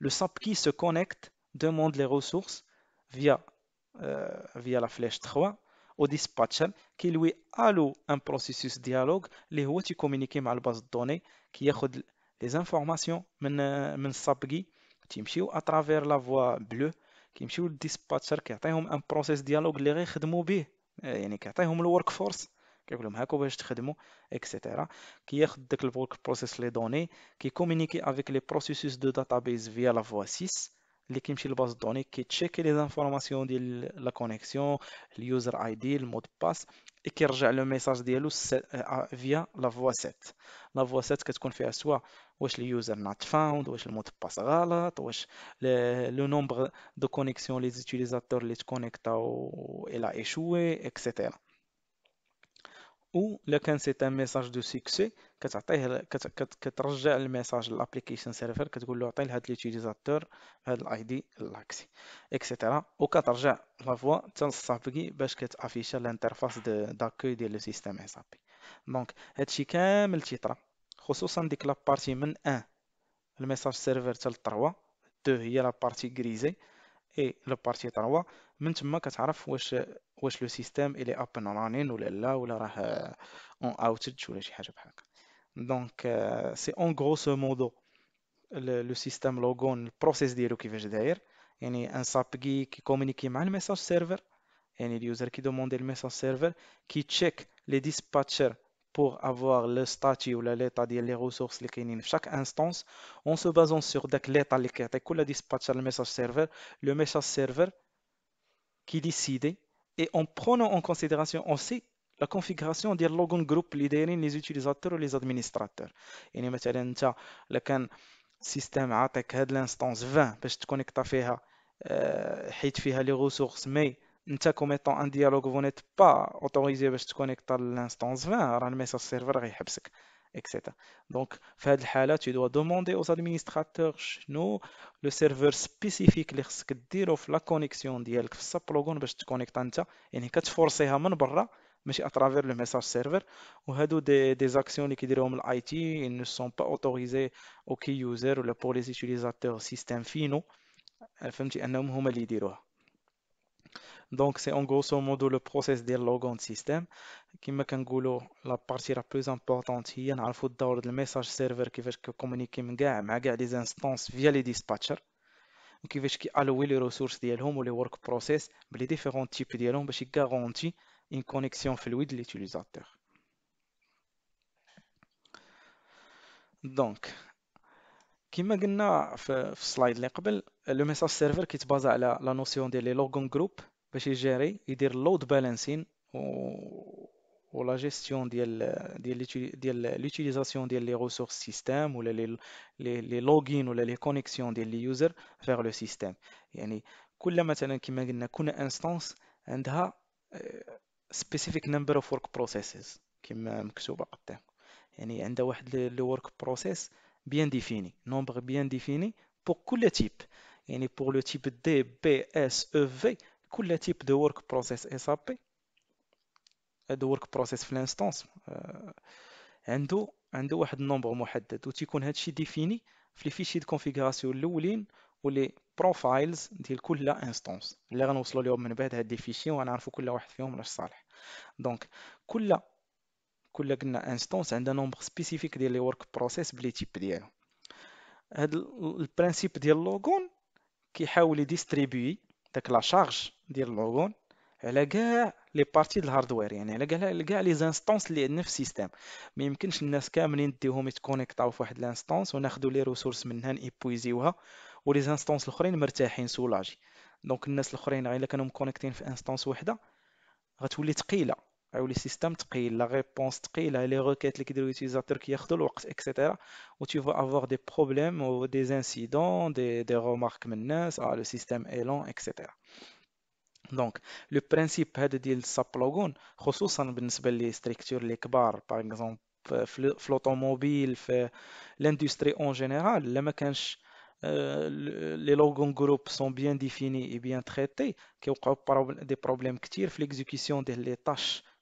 le SAP qui se connecte demande les ressources via, euh, via la flèche 3 au dispatcher qui lui alloue un processus dialogue qui est communiqué avec la base de données qui prend les informations men euh, SAP, qui à travers la voie bleue qui mchiou le dispatcher qui a un process dialogue les euh, qui a le workforce qui est le processus de données qui communique avec le processus de database via la voie 6 qui est la base de données qui vérifie les informations de la connexion, le user ID, le mot de passe et qui rejette le message euh, via la voie 7. La voie 7 qui ce qu'on fait soit le user trouvé, found, le mot de passe, le nombre de connexions, les utilisateurs les connectent ou elle a échoué, etc. ولا كان سيت ان ميساج دو سيكسي كتعطيه كترجع الميساج للابليكيشن سيرفر كتقول له عطيه لهاد ليوتيليزاتور هاد الاي دي لاكسي اكسيتيرا وكترجع لا فوا حتى لصاحبكي باش كتافيشا د داكوي ديال لو سيستيم بي دونك هادشي كامل تيطرا خصوصا ديك لابارتي من ان الميساج سيرفر حتى للطروه دو هي لابارتي غريزي اي لابارتي طروا من تما كتعرف واش ouais euh, le système il est up en train de l'a ou l'a on a ouvert tout le fichier donc c'est en gros ce le système logon le process de ce qui va se il y a un SAP qui communique mal le message server il y a l'user qui demande le message server qui check les dispatcher pour avoir le statut ou l'état des ressources lesquelles dans chaque instance en se basant sur des lettres lesquelles décolle le dispatcher le message server le message server qui décide et en prenant en considération aussi la configuration des dialogue group, les utilisateurs ou les administrateurs. Et nous avons dit que le système ATEC, l'instance 20, pour se connecter à l'instance 20, ressources, mais comme étant un dialogue, vous n'êtes pas autorisé pour se connecter à l'instance 20, il y a un message server etc. Donc, là, tu dois demander aux administrateurs nous, le serveur spécifique qui la connexion ديالك في le باش تكونيكت انت يعني كتفورسيها من برا ماشي à لو ميساج سيرفر وهادو دي des, des qui ils ne sont pas autorisés aux key user pour les utilisateurs système finaux donc, c'est en grosso modo le process des logon de système. Qui met la partie la plus importante, il le message serveur qui va communiquer avec les instances via les dispatchers. Qui va allouer les ressources de ou les work process, les différents types de l'homme, qui garantit une connexion fluide de l'utilisateur. Donc, qui le في السلايد اللي le message serveur qui se basé sur la notion des groupes pour gérer le load balancing ou la gestion de l'utilisation des ressources système ou les logins ou les connexions des users vers le système. Tout le monde qui a une instance a un nombre de work processes qui sont été fait. Il y a un nombre de work processes bien défini, nombre bien défini pour tous les types. Pour le type D, B, S, E, V, كل تيب دو ورك بروسيس اس ار بي هذا ورك بروسيس في الانستونس عنده آه، عنده واحد النومبر محدد و تيكون هادشي ديفيني في لي فيشي دو كونفيغوراسيون الاولين لي بروفايلز ديال كل انستونس اللي غنوصلوا لهم من بعد هاد لي فيشي و غنعرفو كل واحد فيهم واش صالح دونك كل كل قلنا انستونس عندها نومبر سبيسيفيك ديال لي ورك بروسيس بلي تيب ديالو هاد البرانسيب ديال لوغون كيحاول يديستريبيي داك لا شارج ديال اللوغون على كاع لي بارتي ديال الهاردوير يعني على كاع كاع لي زانستونس اللي عندنا في السيستيم ما يمكنش الناس كاملين ديهم يتكونيكطاو في واحد لانستونس وناخذوا لي ريسورس منها نيبويزيوها ولي زانستونس الاخرين مرتاحين سولاجي دونك الناس الاخرين غير كانوا مكونيكتين في انستونس وحده غتولي ثقيله ou le systèmes la réponse les requêtes les utilisateurs qui ont le etc où tu vas avoir des problèmes ou des incidents des, remarques menaces ah, le système est lent etc donc le principe de dire saplogon surtout ça les structures les bars par exemple Mobile, l'industrie en général les les logons groupes sont bien définis et bien traités qui ont des problèmes qui tirent l'exécution des tâches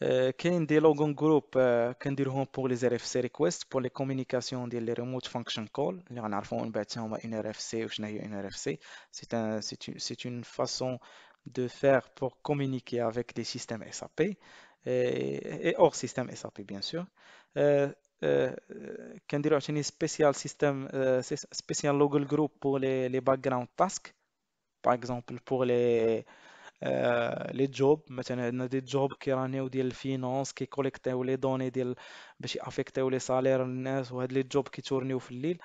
Il y a des logos groupes pour les RFC Requests, pour les communications des Remote Function Calls. Il y a une RFC ou RFC, c'est une façon de faire pour communiquer avec des systèmes SAP, et hors système SAP bien sûr. Il y a aussi un système euh, spécial, logon group pour les background tasks, par exemple pour les... آه، لي جوب مثلا عندنا دي جوب كيرانيو ديال الفينانس كوليكتيو لي دوني ديال باش يافيكتيو لي سالير الناس وهاد لي جوب كيتورنيو في الليل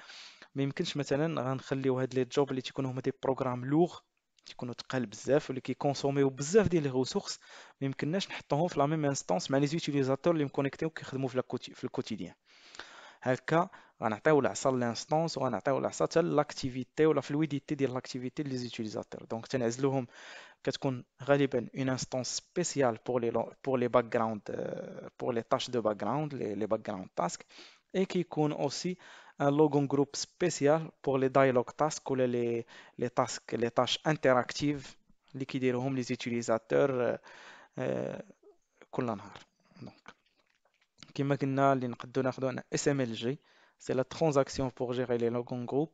ما يمكنش مثلا غنخليو هاد لي جوب اللي تيكونوا هما دي بروغرام لوغ تيكونوا تقال بزاف واللي كيكونسوميو بزاف ديال لي ريسورس ما يمكنناش نحطوهم في لا ميم انستانس مع لي زوتيليزاتور اللي مكونيكتيو كيخدموا في في الكوتيديان ce cas, on atteint ou la salle on ou la l'activité ou la fluidité de l'activité des utilisateurs. Donc, c'est négligem une instance spéciale pour les euh, pour les tâches de background, les background tasks, et qui compte aussi un login group spécial pour les dialogue tasks, ou les les tâches les tâches interactives, liquideront les utilisateurs concernant. Euh, euh, كما قلنا اللي نقدو ناخدو انا اس ام ال جي سي لا ترانزاكسيون بور جيري لي لوغون جروب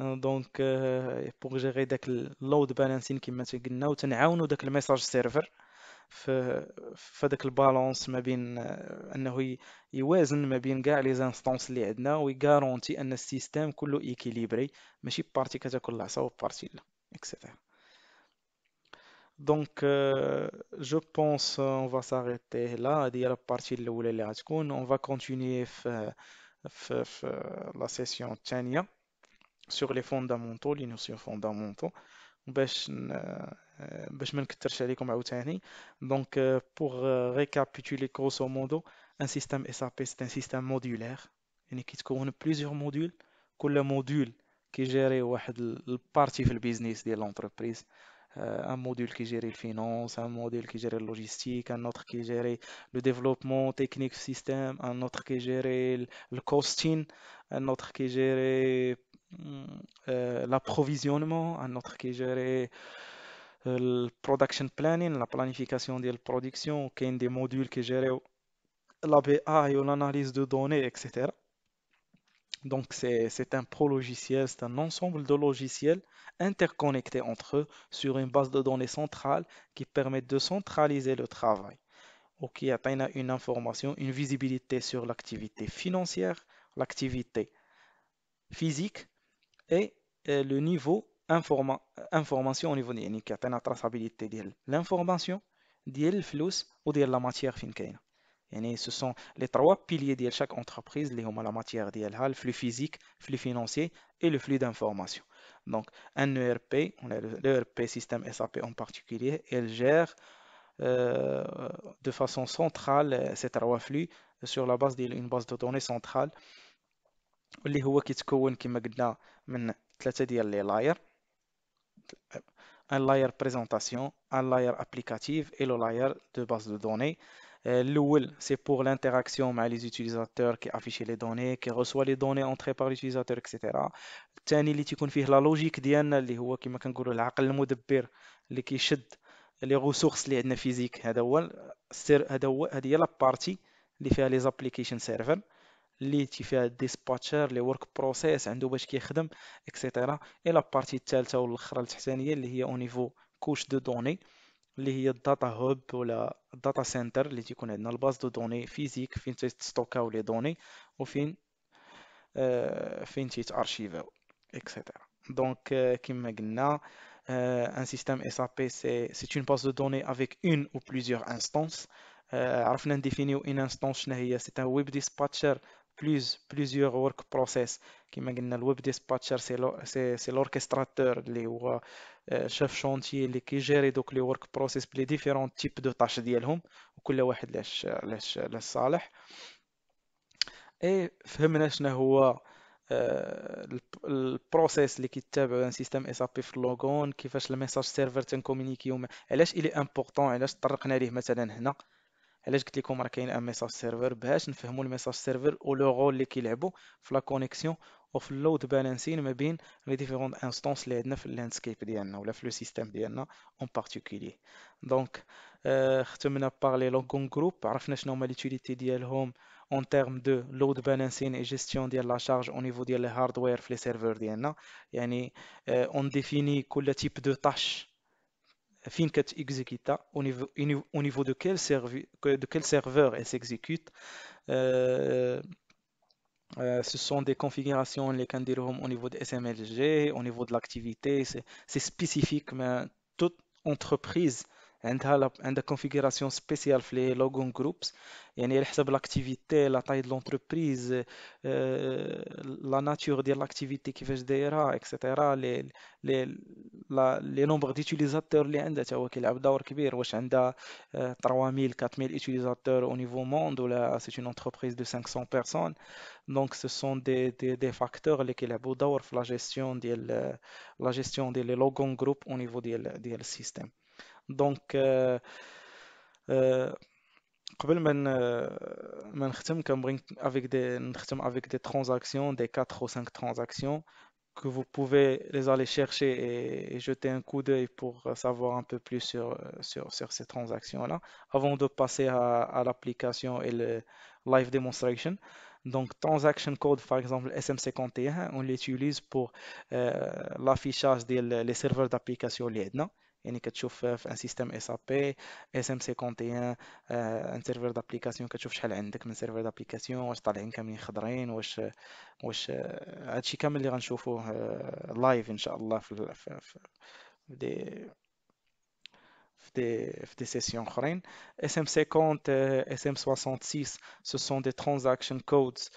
دونك بور جيري داك اللود بالانسين كما قلنا وتنعاونوا داك الميساج سيرفر في فداك البالانس ما بين انه يوازن ما بين كاع لي زانستونس اللي عندنا ويغارونتي ان السيستم كله ايكيليبري ماشي بارتي كتاكل العصا وبارتي لا اكسيتيرا Donc, euh, je pense, qu'on euh, va s'arrêter là, dire la partie où On va continuer euh, la session sur les fondamentaux, les notions fondamentaux. Je ne, je Donc, pour récapituler grosso modo, un système SAP c'est un système modulaire. Il a plusieurs modules. que le module qui gère une partie du business de l'entreprise. Euh, un module qui gère le finance, un module qui gère la logistique, un autre qui gère le développement technique système, un autre qui gère le costing, un autre qui gère mm, euh, l'approvisionnement, un autre qui gère euh, le production planning, la planification de la production, qui est un des modules qui gérait l'ABA et l'analyse de données, etc. Donc c'est un pro-logiciel, c'est un ensemble de logiciels interconnectés entre eux sur une base de données centrale qui permet de centraliser le travail. Ou qui atteint une information, une visibilité sur l'activité financière, l'activité physique et euh, le niveau d'information information au niveau qui atteint la traçabilité de l'information, de flux ou de la matière fin ce sont les trois piliers de chaque entreprise les à la matière le flux physique le flux financier et le flux d'information donc un ERP le e système SAP en particulier elle gère euh, de façon centrale euh, ces trois flux sur la base d'une base de données centrale اللي qui كيتكون كما قلنا un layer présentation un layer applicatif et le layer de base de données الاول سي بور لانتيراكسيون مع لي زوتيليزاتور كي افيشي لي دوني كي غوسوا لي دوني اونتري بار لوتيليزاتور اكسيتيرا الثاني اللي تيكون فيه لا لوجيك ديالنا اللي هو كما كنقولوا العقل المدبر اللي كيشد لي ريسورس اللي عندنا فيزيك هذا هو السير هذا هو هذه هي لا بارتي اللي فيها لي زابليكيشن سيرفر اللي فيها ديسباتشر لي ورك بروسيس عنده باش كيخدم اكسيتيرا اي لا بارتي الثالثه والاخرى التحتانيه اللي هي اونيفو كوش دو دوني il y a data hub ou le data center, qui tu connais. Dans la base de données physique, fin c'est stocké ou les données, ou fin, eh, fin archivé, etc. Donc, qui eh, ce eh, Un système SAP, c'est une base de données avec une ou plusieurs instances. Après, fin une instance, c'est un web dispatcher plus plusieurs work process. qui Le web dispatcher, c'est l'orchestrateur آه، شاف شونتي اللي كيجيري دوك لي ورك بروسيس بلي ديفيرون تيب دو طاش ديالهم وكل واحد لاش لاش لاش صالح اي فهمنا شنو هو آه، البروسيس اللي كيتبعوا ان سيستم اس اب بي يعني في اللوغون كيفاش الميساج سيرفر تنكومونيكيو علاش الي امبورطون علاش طرقنا ليه مثلا هنا J'ai dit que vous dans un message server, pour que nous comprenions le message server et le rôle est jouent dans la connexion ou dans le load balancing entre les différentes instances que nous avons dans notre landscape, ou dans notre système en particulier. Donc, nous avons fini de parler de groupe, nous avons appris ce l'utilité de l'utilité en termes de load balancing et gestion de la charge au niveau du hardware dans nos serveurs, cest euh, on définit le type de tâches fin exécuta au niveau, au niveau de, quel de quel serveur elle s'exécute. Euh, euh, ce sont des configurations les au niveau de SMLG, au niveau de l'activité, c'est spécifique, mais toute entreprise عندها عندها configuration سبيسيال في logon. لوغون groups, يعني على حسب لاكتيفيتي لا la دو لونتربريز لا ناتور ديال لاكتيفيتي كيفاش دايرها اكسيتيرا لي لي لا لي نومبر ديتيليزاتور اللي عندها حتى هو كيلعب دور كبير واش عندها 3000 4000 utilisateurs au niveau monde c'est une entreprise de 500 personnes donc ce sont des facteurs اللي كيلعبوا دور في لا ديال لا ديال au niveau ديال système. Donc, euh, euh, قبل ما ما نختم كنبغي افيك دي نختم 4 ou 5 transactions que vous pouvez les aller chercher et, jeter un coup d'œil pour savoir un peu plus sur, ces transactions-là avant de passer à, l'application et le live demonstration. Donc, transaction code, par exemple, SM51, on l'utilise pour euh, l'affichage des les serveurs d'application non? يعني كتشوف في ان سيستم اس ا بي اس ام سي كونتي ان سيرفر دابليكاسيون كتشوف شحال عندك من سيرفر دابليكاسيون واش طالعين كاملين خضرين واش واش آه، هادشي كامل اللي غنشوفوه لايف آه، ان شاء الله في في دي في اخرين اس ام سي كونت اس ام 66 سو سون دي ترانزاكشن كودز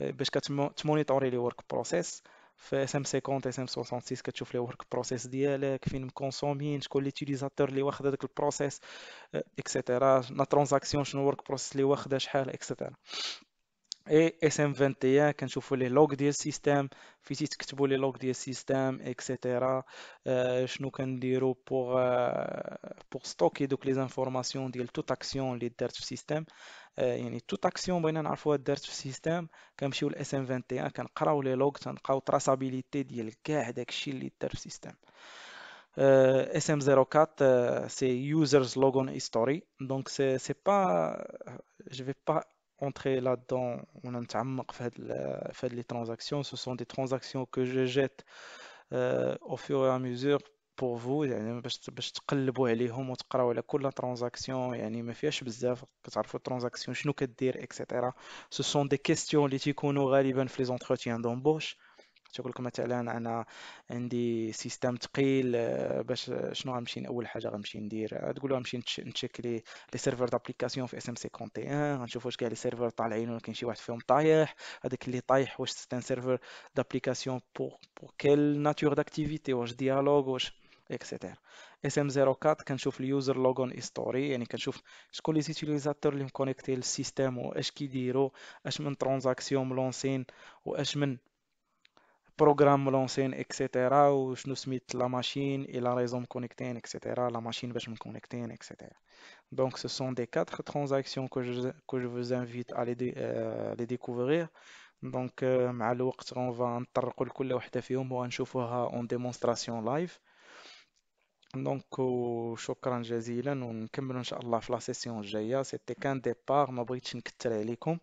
باش كتمونيتوري لي ورك بروسيس في اس ام 50 اس ام 66 كتشوف لي ورك بروسيس ديالك فين مكونسومين شكون لي تيليزاتور اللي واخد هذاك البروسيس اكسيتيرا لا ترانزاكسيون شنو ورك بروسيس اللي واخده شحال اكسيتيرا Et SM21, quand je fais le log euh, euh, du système, finis-tu que les logs log du système, etc. Je ne peux pour stocker les informations de toute action liée au système. Il y a toute action, ben il y en a système. Quand je suis le SM21, quand je regarde le log, fais une traçabilité de tout action système. Euh, SM04, c'est User's logon history, donc c'est pas, je vais pas entrer là-dedans, on va se débrouiller sur ces transactions. Ce sont des transactions que je jette euh, au fur et à mesure pour vous, je que vous puissiez vous réveiller et lire toutes les transactions. Il n'y en pas beaucoup pour que vous puissiez connaître les transactions, ce que ça veut dire, etc. Ce sont des questions qui se posent souvent dans les entretiens d'embauche. تقول لكم مثلا انا عندي سيستم ثقيل آه، باش شنو غنمشي اول حاجه غنمشي ندير آه، تقول غنمشي نتشيك لي لي سيرفر دابليكاسيون في اس ام سي كونتي غنشوف واش كاع لي سيرفر طالعين ولا كاين شي واحد فيهم طايح هذاك اللي طايح واش سيستم سيرفر دابليكاسيون بور بور كيل ناتور داكتيفيتي واش ديالوج واش اكسيتيرا اس ام 04 كنشوف اليوزر لوغون هيستوري يعني كنشوف شكون لي زوتيليزاتور اللي مكونيكتي للسيستم واش كيديروا اش من ترانزاكسيون ملونسين واش من programme lancé, etc. Ou je nous mets la machine et la raison de connecter, etc. La machine va me connecter, etc. Donc, ce sont des quatre transactions que je, que je vous invite à les, dé, euh, pour découvrir. Donc, euh, on va en en démonstration live. Donc, chokran euh, jazila, nous n'kemmelons inch'Allah la session jaya. C'était qu'un départ, ma bridge n'kterelikum.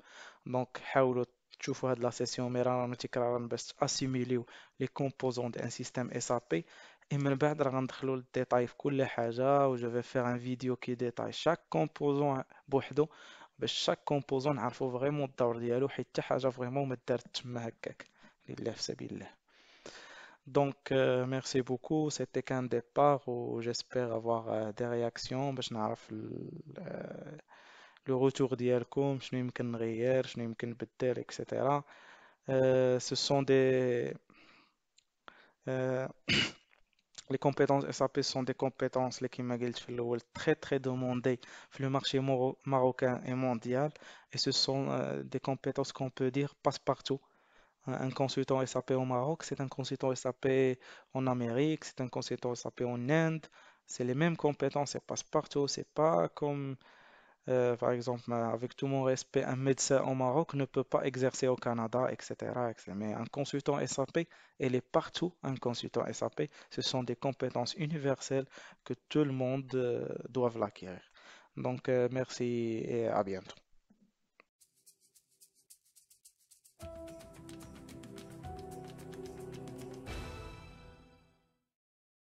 Donc, haoulot si vous avez la session, vous pouvez assimiler les composants d'un système SAP. Et je vais vous donner les détails de les choses. Je vais faire une vidéo qui détaille chaque composant. pour hein, Chaque composant, il faut vraiment faire des choses et que vous avez vraiment des choses. Donc, euh, merci beaucoup. C'était un départ où j'espère avoir euh, des réactions. Bah, je vais vous donner des réactions le retour ديالكم شنو يمكن نغير شنو يمكن نبدل etc. Euh, ce sont euh, les compétences SAP sont des compétences les très très demandées sur le marché marocain et mondial et ce sont euh, des compétences qu'on peut dire passe-partout. Un consultant SAP au Maroc, c'est un consultant SAP en Amérique, c'est un consultant SAP en Inde, c'est les mêmes compétences, c'est passe-partout, c'est pas comme euh, par exemple, avec tout mon respect, un médecin au Maroc ne peut pas exercer au Canada, etc. Mais un consultant SAP, il est partout un consultant SAP. Ce sont des compétences universelles que tout le monde euh, doit l'acquérir. Donc, euh, merci et à bientôt.